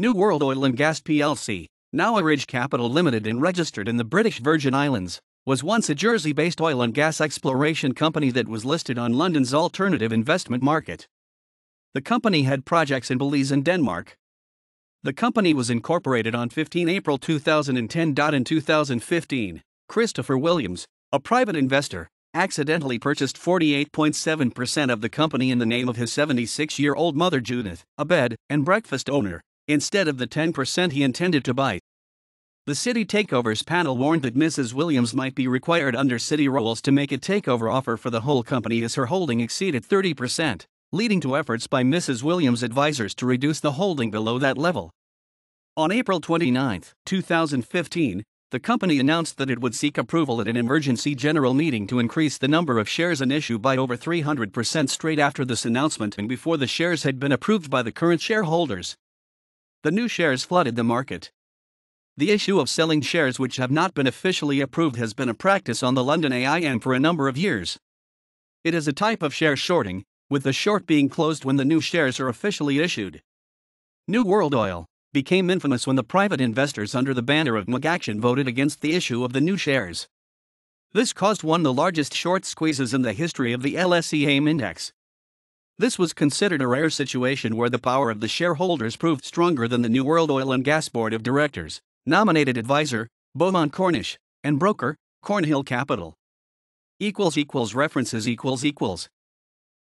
New World Oil and Gas plc, now Ridge Capital Limited and registered in the British Virgin Islands, was once a Jersey based oil and gas exploration company that was listed on London's alternative investment market. The company had projects in Belize and Denmark. The company was incorporated on 15 April 2010. In 2015, Christopher Williams, a private investor, accidentally purchased 48.7% of the company in the name of his 76 year old mother Judith, a bed and breakfast owner instead of the 10% he intended to buy, The City Takeovers panel warned that Mrs. Williams might be required under city rules to make a takeover offer for the whole company as her holding exceeded 30%, leading to efforts by Mrs. Williams' advisors to reduce the holding below that level. On April 29, 2015, the company announced that it would seek approval at an emergency general meeting to increase the number of shares in issue by over 300% straight after this announcement and before the shares had been approved by the current shareholders the new shares flooded the market. The issue of selling shares which have not been officially approved has been a practice on the London AIM for a number of years. It is a type of share shorting, with the short being closed when the new shares are officially issued. New World Oil became infamous when the private investors under the banner of MUG voted against the issue of the new shares. This caused one of the largest short squeezes in the history of the LSE AIM index. This was considered a rare situation where the power of the shareholders proved stronger than the New World Oil and Gas Board of Directors, nominated advisor, Beaumont Cornish, and broker, Cornhill Capital. References